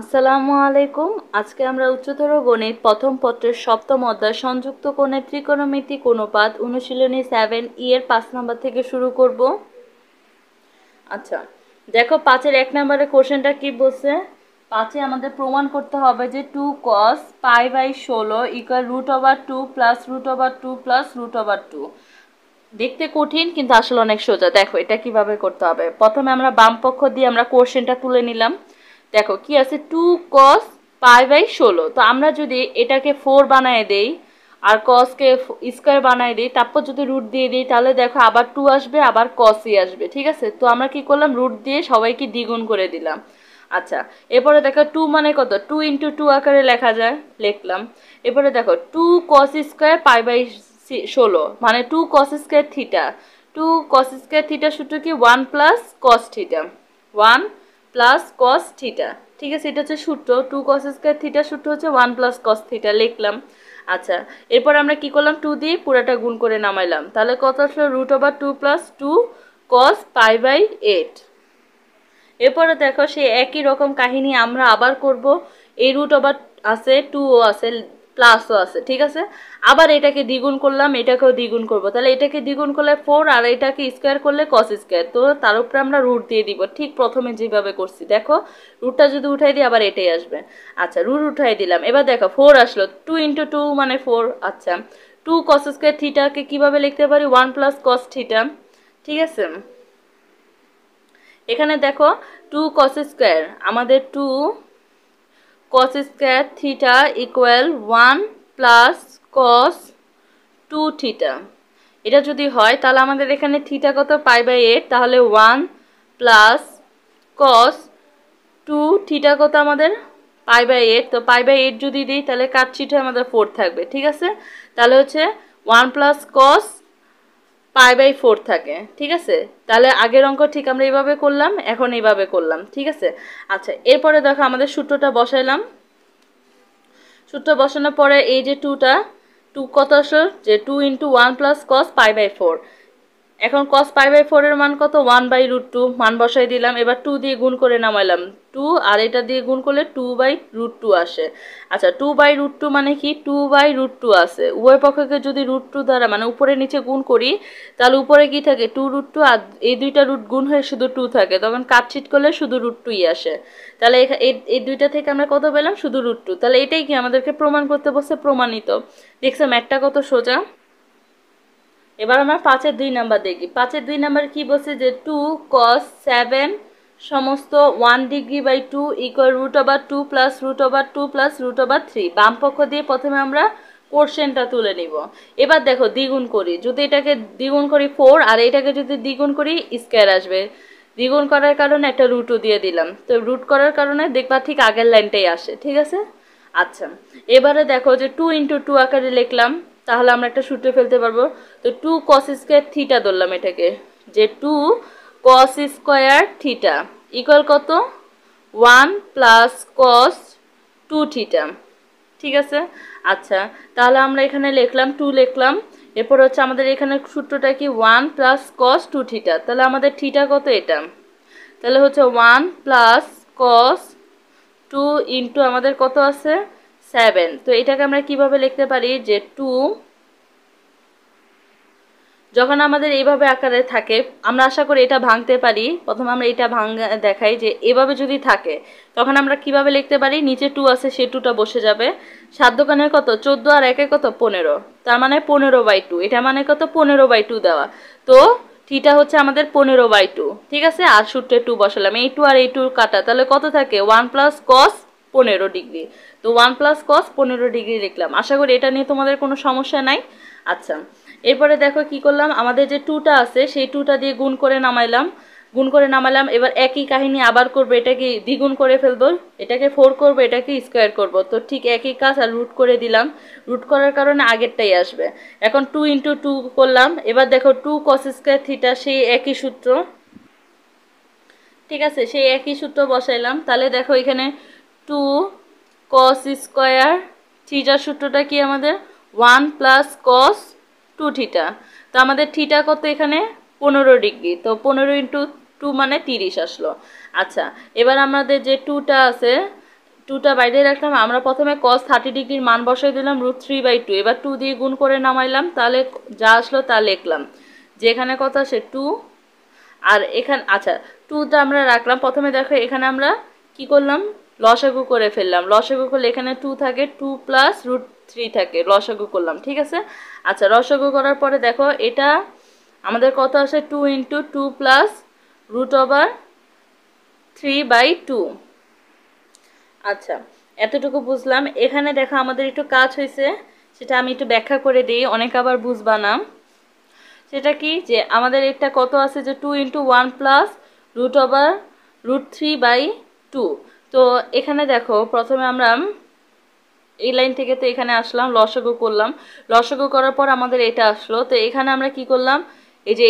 আসসালামু আলাইকুম আজকে আমরা উচ্চতর গণিত প্রথম পত্রের সপ্তম অধ্যায় সংযুক্ত কোণে ত্রিকোণমিতি কোণপাত অনুশীলনী সেভেন ই e এর পাঁচ নাম্বার থেকে শুরু করব আচ্ছা দেখো পাঁচের এক নাম্বারে কোশ্চেনটা কি বলছে পাঁচে আমাদের প্রমাণ করতে হবে যে টু কস পাই বাই ষোলো equal root over two plus root over two plus root over two দেখতে কঠিন কিন্তু আসলে অনেক সোজা দেখো এটা কিভাবে করতে হবে প্রথমে আমরা বাম পক্ষ দিয়ে আমরা কোশ্চেনটা তুলে নিলাম দেখো কি আছে টু কস পাই বাই ষোলো তো আমরা যদি এটাকে ফোর বানায় দেই আর কসকে স্কোয়ার বানায় দিই তারপর যদি রুট দিয়ে দিই তাহলে দেখো আবার টু আসবে আবার কসই আসবে ঠিক আছে তো আমরা কি করলাম রুট দিয়ে সবাইকে দ্বিগুণ করে দিলাম আচ্ছা এরপরে দেখো টু মানে কত টু ইন্টু টু আকারে লেখা যায় লিখলাম এরপরে দেখো two cos square pi by ষোলো মানে two cos square theta two cos square theta শুধু কি one plus cos theta one plus cos theta ঠিক আছে এটা হচ্ছে সূত্র টু কস স্কোয়ার থিটা সূত্র হচ্ছে ওয়ান প্লাস কস থিটা লিখলাম আচ্ছা এরপর আমরা কি করলাম টু দিয়ে পুরাটা গুণ করে নামাইলাম তাহলে কত আসলো root over two plus two cos pi by eight এরপরে দেখো সেই একই রকম কাহিনী আমরা আবার করব এই রুট ওভার আছে টুও আছে প্লাসও আছে ঠিক আছে আবার এটাকে দ্বিগুণ করলাম এটাকেও দ্বিগুণ করব তাহলে এটাকে দ্বিগুণ করলে ফোর আর এটাকে স্কোয়ার করলে কস স্কোয়ার তো তার উপরে আমরা রুট দিয়ে দিব ঠিক প্রথমে যেভাবে করছি দেখো রুটটা যদি উঠাই দিই আবার এটাই আসবে আচ্ছা রুট উঠাই দিলাম এবার দেখো ফোর আসলো টু ইন্টু টু মানে ফোর আচ্ছা টু কস স্কোয়ার থিটাকে কীভাবে লিখতে পারি ওয়ান প্লাস কস থিটা ঠিক আছে এখানে দেখো টু কস স্কোয়ার আমাদের two cos square theta equal 1 plus cos 2 theta এটা যদি হয় তাহলে আমাদের এখানে থিটা কত পাই বাই এইট তাহলে one plus cos two theta কত আমাদের পাই বাই এইট তো পাই বাই এইট যদি দিই তাহলে কাটছিটে আমাদের ফোর থাকবে ঠিক আছে তাহলে হচ্ছে one plus cos pi by four থাকে ঠিক আছে তাহলে আগের অঙ্ক ঠিক আমরা এইভাবে করলাম এখন এইভাবে করলাম ঠিক আছে আচ্ছা এরপরে দেখো আমাদের সূত্রটা বসাইলাম সূত্র বসানোর পরে এই যে টুটা টু কত আসল যে two into one plus cos pi by four এখন কস পাই বাই ফোরের মান কত ওয়ান বাই রুট টু মান বসাই দিলাম এবার টু দিয়ে গুণ করে নামাইলাম টু আর এটা দিয়ে গুণ করলে টু বাই রুট টু আসে আচ্ছা টু বাই রুট টু মানে কি টু বাই রুট টু আসে উভয় পক্ষকে যদি রুট টু দ্বারা মানে উপরে নিচে গুণ করি তাহলে উপরে কি থাকে টু রুট টু আর এই দুইটা রুট গুণ হয়ে শুধু টু থাকে তখন কাটছিট করলে শুধু রুট টুই আসে তাহলে এই দুইটা থেকে আমরা কত পেলাম শুধু রুট টু তাহলে এটাই কি আমাদেরকে প্রমাণ করতে বসে প্রমাণিত দেখছে ম্যাটটা কত সোজা এবার আমরা পাঁচের দুই নাম্বার দেখি পাঁচের দুই নাম্বার কি বলছে যে টু কস সেভেন সমস্ত one degree by two equal root over two plus root over two plus root over three বাম পক্ষ দিয়ে প্রথমে আমরা কোর্সেনটা তুলে নিব এবার দেখো দ্বিগুণ করি যদি এটাকে দ্বিগুণ করি ফোর আর এটাকে যদি দ্বিগুণ করি স্কোয়ার আসবে দ্বিগুণ করার কারণে একটা রুটও দিয়ে দিলাম তো রুট করার কারণে দেখবা ঠিক আগের লাইনটাই আসে ঠিক আছে আচ্ছা এবারে দেখো যে টু ইন্টু টু আকারে লিখলাম তাহলে আমরা একটা সূত্র ফেলতে পারবো তো টু কস স্কোয়ার থিটা ধরলাম এটাকে যে two cos square theta equal কত one plus cos two theta ঠিক আছে আচ্ছা তাহলে আমরা এখানে লিখলাম টু লিখলাম এরপর হচ্ছে আমাদের এখানে সূত্রটা কি one plus cos two theta তাহলে আমাদের থিটা কত এটা তাহলে হচ্ছে one plus cos two into আমাদের কত আছে সেভেন তো এটাকে আমরা কিভাবে লিখতে পারি যে টু যখন আমাদের এইভাবে আকারে থাকে আমরা আশা করি এটা ভাঙতে পারি প্রথমে আমরা এটা ভাঙ দেখাই যে এভাবে যদি থাকে তখন আমরা কিভাবে লিখতে পারি নিচে টু আছে সে টুটা বসে যাবে সাত দোকানের কত চোদ্দো আর একে কত পনেরো তার মানে পনেরো বাই টু এটা মানে কত পনেরো বাই টু দেওয়া তো থিটা হচ্ছে আমাদের পনেরো বাই টু ঠিক আছে আর সূত্রে টু বসালাম এই টু আর এই টু কাটা তাহলে কত থাকে ওয়ান প্লাস কস পনেরো ডিগ্রি তো ওয়ান প্লাস কস পনেরো ডিগ্রি লিখলাম আশা করি এটা নিয়ে তোমাদের কোনো সমস্যা নাই আচ্ছা এরপরে দেখো কি করলাম আমাদের যে টুটা আছে সেই টুটা দিয়ে গুণ করে নামাইলাম গুণ করে নামালাম এবার একই কাহিনী আবার করবো এটাকে দ্বিগুণ করে ফেলবো এটাকে ফোর করবো এটাকে স্কোয়ার করব তো ঠিক একই কাজ আর রুট করে দিলাম রুট করার কারণে আগেরটাই আসবে এখন টু ইন্টু টু করলাম এবার দেখো টু কস স্কোয়ার থিটা সেই একই সূত্র ঠিক আছে সেই একই সূত্র বসাইলাম তাহলে দেখো এখানে টু কস স্কোয়ার থিটা সূত্রটা কি আমাদের one plus cos two theta তো আমাদের থিটা কত এখানে পনেরো ডিগ্রি তো পনেরো ইন্টু টু মানে তিরিশ আসলো আচ্ছা এবার আমাদের যে টুটা আছে টুটা বাইরে রাখলাম আমরা প্রথমে কস থার্টি ডিগ্রির মান বসাই দিলাম রুট থ্রি বাই টু এবার টু দিয়ে গুণ করে নামাইলাম তাহলে যা আসলো তা লিখলাম যেখানে কত আসে টু আর এখান আচ্ছা টুটা আমরা রাখলাম প্রথমে দেখো এখানে আমরা কি করলাম লসাগু করে ফেললাম লসাগু করলে এখানে টু থাকে টু প্লাস রুট থ্রি থাকে লসাগু করলাম ঠিক আছে আচ্ছা লসাগু করার পরে দেখো এটা আমাদের কত আসে two into two plus root over three by two আচ্ছা এতটুকু বুঝলাম এখানে দেখো আমাদের একটু কাজ হয়েছে সেটা আমি একটু ব্যাখ্যা করে দিই অনেক আবার বুঝবা নাম সেটা কি যে আমাদের এটা কত আছে যে two into one plus root over root three by two তো এখানে দেখো প্রথমে আমরা এই লাইন থেকে তো এখানে আসলাম লসগো করলাম লসগো করার পর আমাদের এটা আসলো তো এখানে আমরা কি করলাম এই যে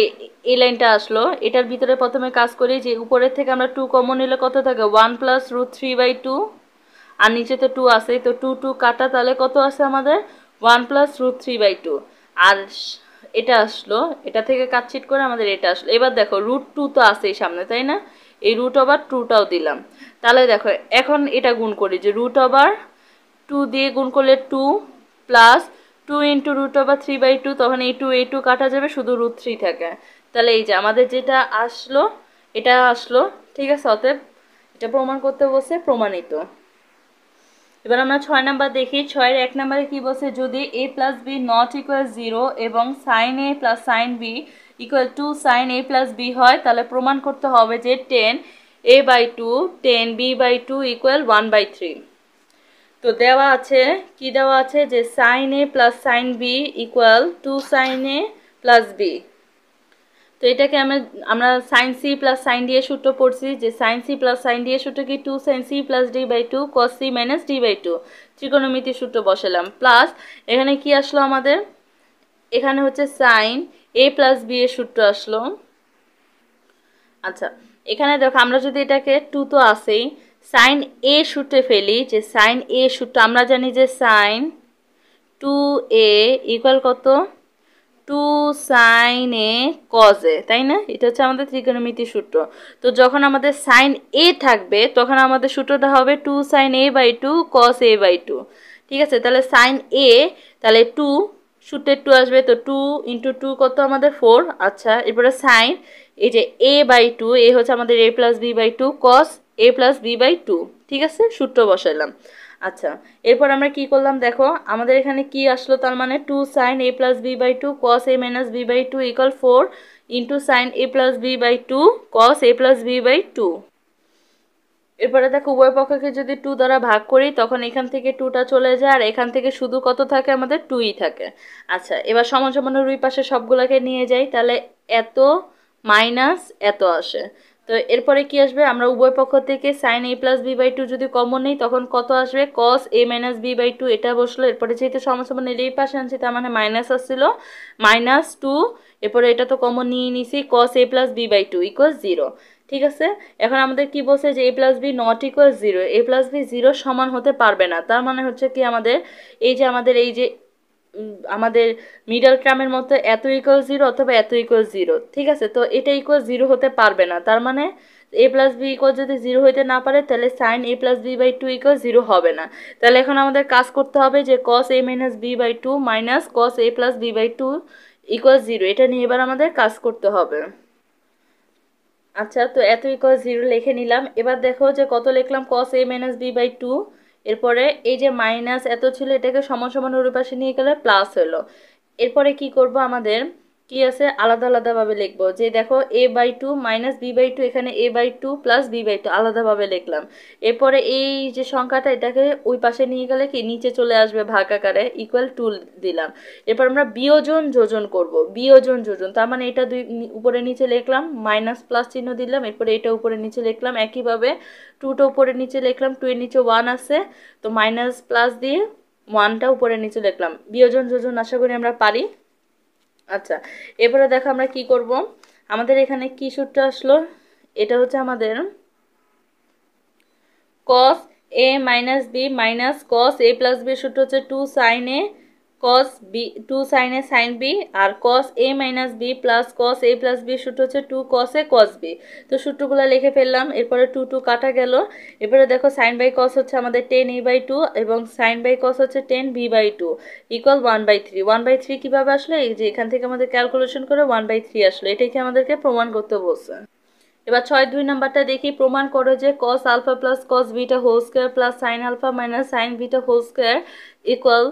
এই লাইনটা আসলো এটার ভিতরে প্রথমে কাজ করি যে উপরের থেকে আমরা টু কমন নিলে কত থাকে one plus root three by two আর নিচে তো টু আছে তো টু টু কাটা তাহলে কত আছে আমাদের one plus root three by two আর এটা আসলো এটা থেকে কাটছিট করে আমাদের এটা আসলো এবার দেখো রুট টু তো আছেই সামনে তাই না এই রুট ওভার টুটাও দিলাম তাহলে দেখো এখন এটা গুণ করি যে রুট ওভার টু দিয়ে গুণ করলে two plus two into root over three by two তখন এই টু এই টু কাটা যাবে শুধু রুট থ্রি থাকে তাহলে এই যে আমাদের যেটা আসলো এটা আসলো ঠিক আছে অতএব এটা প্রমাণ করতে বসে প্রমাণিত এবার আমরা ছয় নাম্বার দেখি ছয়ের এক নাম্বারে কি বসে যদি A plus B not equal zero এবং sine A plus sine B equal to sine A plus B হয় তাহলে প্রমাণ করতে হবে যে tan A by two tan B by two equal one by three তো দেওয়া আছে কি দেওয়া আছে যে sine A plus sine B equal to sine A plus B তো এটাকে আমি আমরা sine C plus sine D এর সূত্র পড়ছি যে sine C plus sine D এর সূত্র কি two sine C plus D by two cos C minus D by two ত্রিকোণমিতির সূত্র বসালাম প্লাস এখানে কি আসলো আমাদের এখানে হচ্ছে সাইন এ প্লাস বি এর সূত্র আসলো আচ্ছা এখানে দেখো আমরা যদি এটাকে টু তো আসেই সাইন এ সূত্রে ফেলি যে সাইন এ সূত্র আমরা জানি যে সাইন টু এ ইকুয়াল কত two sine A cos A তাই না এটা হচ্ছে আমাদের ত্রিকোণমিতি সূত্র তো যখন আমাদের সাইন এ থাকবে তখন আমাদের সূত্রটা হবে two sine A by two cos A by two ঠিক আছে তাহলে সাইন এ তাহলে টু সুটের টু আসবে তো টু ইন্টু টু কত আমাদের ফোর আচ্ছা এরপরে সাইন এই যে এ বাই টু এ হচ্ছে আমাদের A plus B by two cos A plus B by two ঠিক আছে সূত্র বসাইলাম আচ্ছা এরপর আমরা কি করলাম দেখো আমাদের এখানে কি আসলো তার মানে two sine A plus B by two cos A minus B by two equal four into sine A plus B by two cos A plus B by two এরপরে দেখো উভয় পক্ষকে যদি টু দ্বারা ভাগ করি তখন এখান থেকে টুটা চলে যায় আর এখান থেকে শুধু কত থাকে আমাদের টুই থাকে আচ্ছা এবার সমান সমান রুই পাশে সবগুলোকে নিয়ে যাই তাহলে এত মাইনাস এত আসে তো এরপরে কি আসবে আমরা উভয় পক্ষ থেকে sine A plus B by two যদি কমন নেই তখন কত আসবে cos A minus B by two এটা বসলো এরপরে যেহেতু সমান এর এই পাশে আনছি তার মানে মাইনাস আসছিল মাইনাস টু এরপরে এটা তো কমন নিয়ে নিছি cos A plus B by two equal zero ঠিক আছে এখন আমাদের কি বলছে যে A plus B not equal zero A plus B zero সমান হতে পারবে না তার মানে হচ্ছে কি আমাদের এই যে আমাদের এই যে আমাদের মিডল ক্রামের মতো এত ইকুয়াল জিরো অথবা এত ইকুয়াল জিরো ঠিক আছে তো এটা ইকুয়াল জিরো হতে পারবে না তার মানে এ প্লাস বি ইকুয়াল যদি জিরো হইতে না পারে তাহলে sine A plus B by two equal zero হবে না তাহলে এখন আমাদের কাজ করতে হবে যে cos A minus B by two minus cos A plus B by two equal zero এটা নিয়ে এবার আমাদের কাজ করতে হবে আচ্ছা তো এত ইকস জিরো লিখে নিলাম এবার দেখো যে কত লিখলাম cos A minus B by two এরপরে এই যে মাইনাস এত ছিল এটাকে সমান সমান রূপাশে নিয়ে গেলে প্লাস হলো এরপরে কি করব আমাদের কি আছে আলাদা আলাদাভাবে লিখবো যে দেখো A by two minus B by two এখানে A by two plus B by two আলাদাভাবে লিখলাম এরপরে এই যে সংখ্যাটা এটাকে ওই পাশে নিয়ে গেলে কি নিচে চলে আসবে ভাগ আকারে ইকুয়াল টু দিলাম এরপর আমরা বিয়োজন যোজন করব বিয়োজন যোজন তার মানে এটা দুই উপরে নিচে লিখলাম মাইনাস প্লাস চিহ্ন দিলাম এরপরে এটা উপরে নিচে লিখলাম একইভাবে টুটা উপরে নিচে লিখলাম টু এর নিচে ওয়ান আছে তো মাইনাস প্লাস দিয়ে ওয়ানটা উপরে নিচে লিখলাম বিয়োজন যোজন আশা করি আমরা পারি আচ্ছা এবারে দেখো আমরা কি করব আমাদের এখানে কি সূত্র আসলো এটা হচ্ছে আমাদের cos A minus B minus cos A plus B সূত্র হচ্ছে two sine A cos B two সাইনে সাইন বি আর cos A minus B plus cos A plus B সূত্র হচ্ছে two cos A cos B তো সূত্রগুলো লিখে ফেললাম এরপরে টু টু কাটা গেল এরপরে দেখো সাইন বাই কস হচ্ছে আমাদের টেন এ বাই টু এবং সাইন বাই কস হচ্ছে tan B by two equal one by three one by three কীভাবে আসলো এই যে এখান থেকে আমাদের ক্যালকুলেশন করে ওয়ান বাই থ্রি আসলো এটাই কি আমাদেরকে প্রমাণ করতে বলছে এবার ছয় দুই নাম্বারটা দেখি প্রমাণ করো যে cos alpha plus cos beta whole square plus sine alpha minus sine beta whole square equal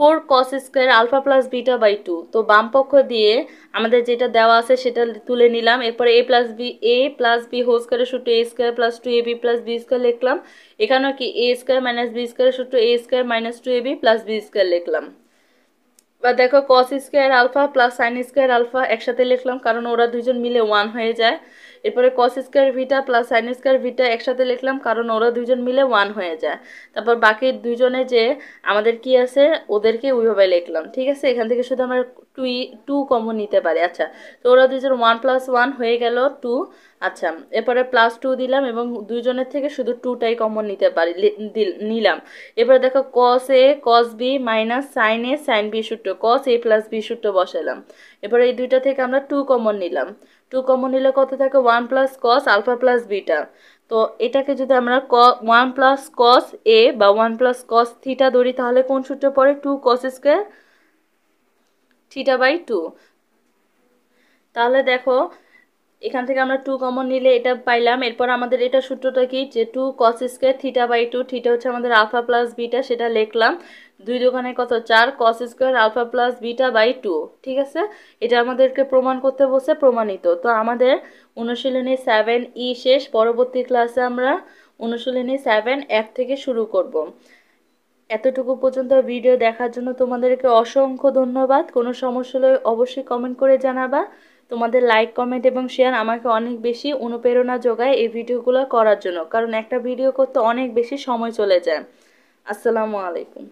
four cos square alpha plus beta by two তো বাম পক্ষ দিয়ে আমাদের যেটা দেওয়া আছে সেটা তুলে নিলাম এরপরে A plus B A plus B whole স্কোয়ারের সূত্র A square plus two A B plus B square লিখলাম এখানেও কি এ স্কোয়ার মাইনাস বি স্কোয়ারের সূত্র A square minus two A B plus B square লিখলাম বা দেখো cos square alpha plus sine square alpha একসাথে লিখলাম কারণ ওরা দুজন মিলে ওয়ান হয়ে যায় এরপরে cos square beta plus sine square beta একসাথে লিখলাম কারণ ওরা দুজন মিলে ওয়ান হয়ে যায় তারপর বাকি দুজনে যে আমাদের কি আছে ওদেরকে ওইভাবে লিখলাম ঠিক আছে এখান থেকে শুধু আমরা টুই টু কমন নিতে পারি আচ্ছা তো ওরা দুজন ওয়ান প্লাস ওয়ান হয়ে গেল টু আচ্ছা এরপরে প্লাস টু দিলাম এবং দুজনের থেকে শুধু টুটাই কমন নিতে পারি নিলাম এরপরে দেখো cos A cos B minus sine A sine B সূত্র কস এ প্লাস বি সূত্র বসালাম এরপরে এই দুইটা থেকে আমরা টু কমন নিলাম টু কমন নিলে কত থাকে one plus cos alpha plus beta তো এটাকে যদি আমরা ক ওয়ান প্লাস কস এ বা ওয়ান প্লাস কস থিটা ধরি তাহলে কোন সূত্রে পড়ে two cos square theta by two তাহলে দেখো এখান থেকে আমরা টু কমন নিলে এটা পাইলাম এরপর আমাদের এটা সূত্রটা কি যে two cos square theta by two theta হচ্ছে আমাদের আলফা প্লাস বিটা সেটা লিখলাম দুই দোকানে কত চার cos square alpha plus beta by two ঠিক আছে এটা আমাদেরকে প্রমাণ করতে বসে প্রমাণিত তো আমাদের অনুশীলনী সেভেন ই শেষ পরবর্তী ক্লাসে আমরা অনুশীলনী সেভেন এক থেকে শুরু করব। এতটুকু পর্যন্ত ভিডিও দেখার জন্য তোমাদেরকে অসংখ্য ধন্যবাদ কোনো সমস্যা হলে অবশ্যই কমেন্ট করে জানাবা তোমাদের লাইক কমেন্ট এবং শেয়ার আমাকে অনেক বেশি অনুপ্রেরণা যোগায় এই ভিডিওগুলো করার জন্য কারণ একটা ভিডিও করতে অনেক বেশি সময় চলে যায় আসসালামু আলাইকুম